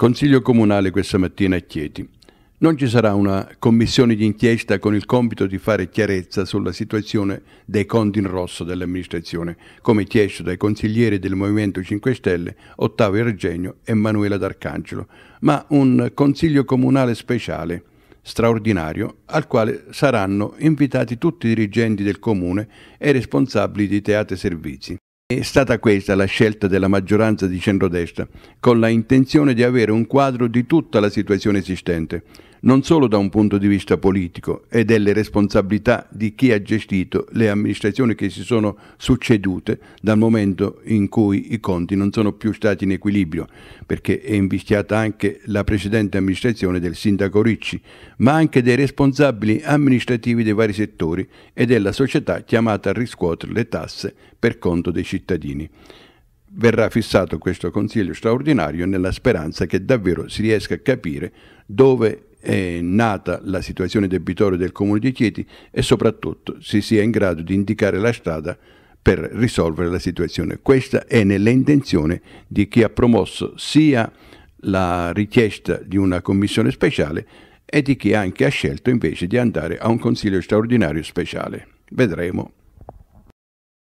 Consiglio comunale questa mattina a Chieti. Non ci sarà una commissione di inchiesta con il compito di fare chiarezza sulla situazione dei conti in rosso dell'amministrazione, come chiesto dai consiglieri del Movimento 5 Stelle Ottavio Ergenio e Manuela D'Arcangelo, ma un consiglio comunale speciale, straordinario, al quale saranno invitati tutti i dirigenti del comune e responsabili di teatri e servizi. È stata questa la scelta della maggioranza di centrodestra, con la intenzione di avere un quadro di tutta la situazione esistente, non solo da un punto di vista politico e delle responsabilità di chi ha gestito le amministrazioni che si sono succedute dal momento in cui i conti non sono più stati in equilibrio, perché è invischiata anche la precedente amministrazione del sindaco Ricci, ma anche dei responsabili amministrativi dei vari settori e della società chiamata a riscuotere le tasse per conto dei cittadini verrà fissato questo Consiglio straordinario nella speranza che davvero si riesca a capire dove è nata la situazione debitoria del Comune di Chieti e soprattutto si sia in grado di indicare la strada per risolvere la situazione. Questa è nelle intenzioni di chi ha promosso sia la richiesta di una commissione speciale e di chi anche ha scelto invece di andare a un consiglio straordinario speciale. Vedremo.